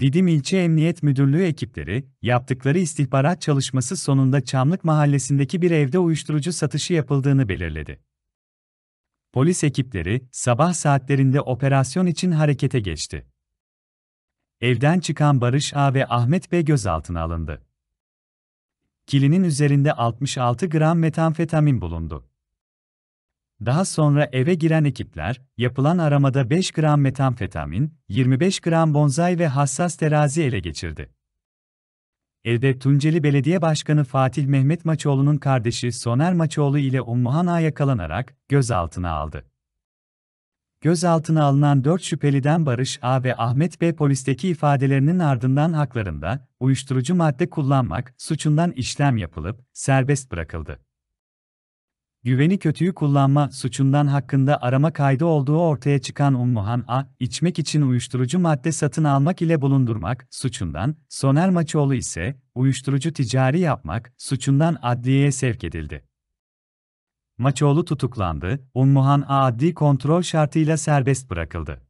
Didim İlçe Emniyet Müdürlüğü ekipleri, yaptıkları istihbarat çalışması sonunda Çamlık Mahallesi'ndeki bir evde uyuşturucu satışı yapıldığını belirledi. Polis ekipleri, sabah saatlerinde operasyon için harekete geçti. Evden çıkan Barış A ve Ahmet B gözaltına alındı. Kilinin üzerinde 66 gram metamfetamin bulundu. Daha sonra eve giren ekipler, yapılan aramada 5 gram metamfetamin, 25 gram bonzai ve hassas terazi ele geçirdi. Elde Tunceli Belediye Başkanı Fatih Mehmet Maçoğlu'nun kardeşi Soner Maçoğlu ile Ummuhan Ağa yakalanarak gözaltına aldı. Gözaltına alınan 4 şüpheliden Barış A ve Ahmet B polisteki ifadelerinin ardından haklarında uyuşturucu madde kullanmak suçundan işlem yapılıp serbest bırakıldı güveni kötüyü kullanma suçundan hakkında arama kaydı olduğu ortaya çıkan Ummuhan A, içmek için uyuşturucu madde satın almak ile bulundurmak suçundan, Soner Maçoğlu ise, uyuşturucu ticari yapmak suçundan adliyeye sevk edildi. Maçoğlu tutuklandı, Ummuhan A adli kontrol şartıyla serbest bırakıldı.